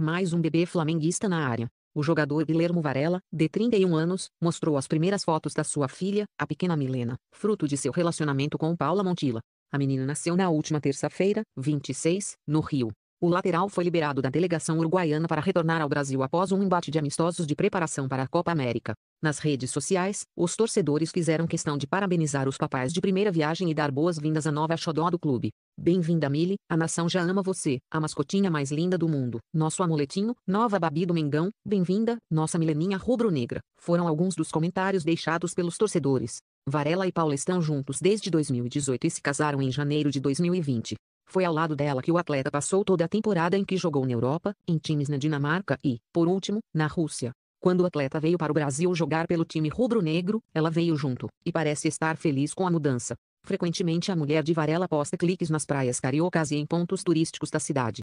Mais um bebê flamenguista na área. O jogador Guilhermo Varela, de 31 anos, mostrou as primeiras fotos da sua filha, a pequena Milena, fruto de seu relacionamento com Paula Montila. A menina nasceu na última terça-feira, 26, no Rio. O lateral foi liberado da delegação uruguaiana para retornar ao Brasil após um embate de amistosos de preparação para a Copa América. Nas redes sociais, os torcedores fizeram questão de parabenizar os papais de primeira viagem e dar boas-vindas à nova xodó do clube. Bem-vinda Mili, a nação já ama você, a mascotinha mais linda do mundo, nosso amuletinho, nova babi do Mengão, bem-vinda, nossa mileninha rubro-negra, foram alguns dos comentários deixados pelos torcedores. Varela e Paula estão juntos desde 2018 e se casaram em janeiro de 2020. Foi ao lado dela que o atleta passou toda a temporada em que jogou na Europa, em times na Dinamarca e, por último, na Rússia. Quando o atleta veio para o Brasil jogar pelo time rubro-negro, ela veio junto, e parece estar feliz com a mudança. Frequentemente a mulher de Varela posta cliques nas praias cariocas e em pontos turísticos da cidade.